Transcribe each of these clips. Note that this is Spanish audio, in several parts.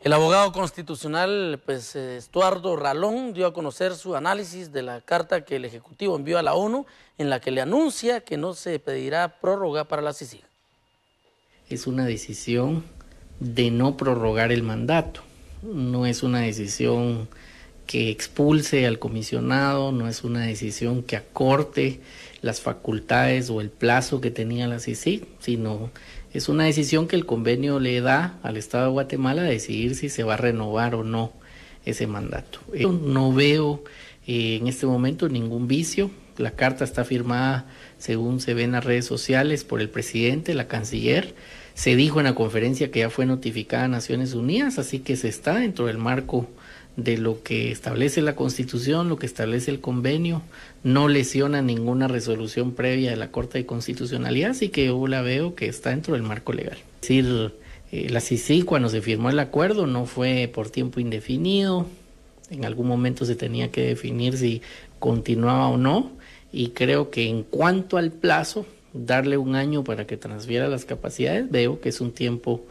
El abogado constitucional pues, eh, Estuardo Ralón dio a conocer su análisis de la carta que el Ejecutivo envió a la ONU en la que le anuncia que no se pedirá prórroga para la CICIG. Es una decisión de no prorrogar el mandato, no es una decisión que expulse al comisionado, no es una decisión que acorte las facultades o el plazo que tenía la CICI, sino es una decisión que el convenio le da al Estado de Guatemala a decidir si se va a renovar o no ese mandato. Yo no veo eh, en este momento ningún vicio. La carta está firmada, según se ve en las redes sociales, por el presidente, la canciller. Se dijo en la conferencia que ya fue notificada a Naciones Unidas, así que se está dentro del marco de lo que establece la Constitución, lo que establece el convenio, no lesiona ninguna resolución previa de la Corte de Constitucionalidad, así que yo la veo que está dentro del marco legal. Es decir, eh, la CICI cuando se firmó el acuerdo no fue por tiempo indefinido, en algún momento se tenía que definir si continuaba o no, y creo que en cuanto al plazo, darle un año para que transfiera las capacidades, veo que es un tiempo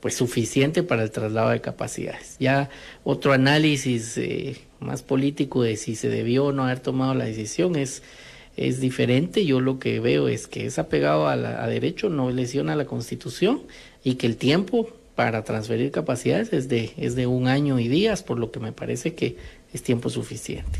pues suficiente para el traslado de capacidades. Ya otro análisis eh, más político de si se debió o no haber tomado la decisión es, es diferente. Yo lo que veo es que es apegado a, derecho, no lesiona la constitución y que el tiempo para transferir capacidades es de, es de un año y días, por lo que me parece que es tiempo suficiente.